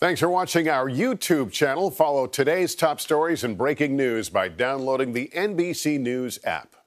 Thanks for watching our YouTube channel. Follow today's top stories and breaking news by downloading the NBC News app.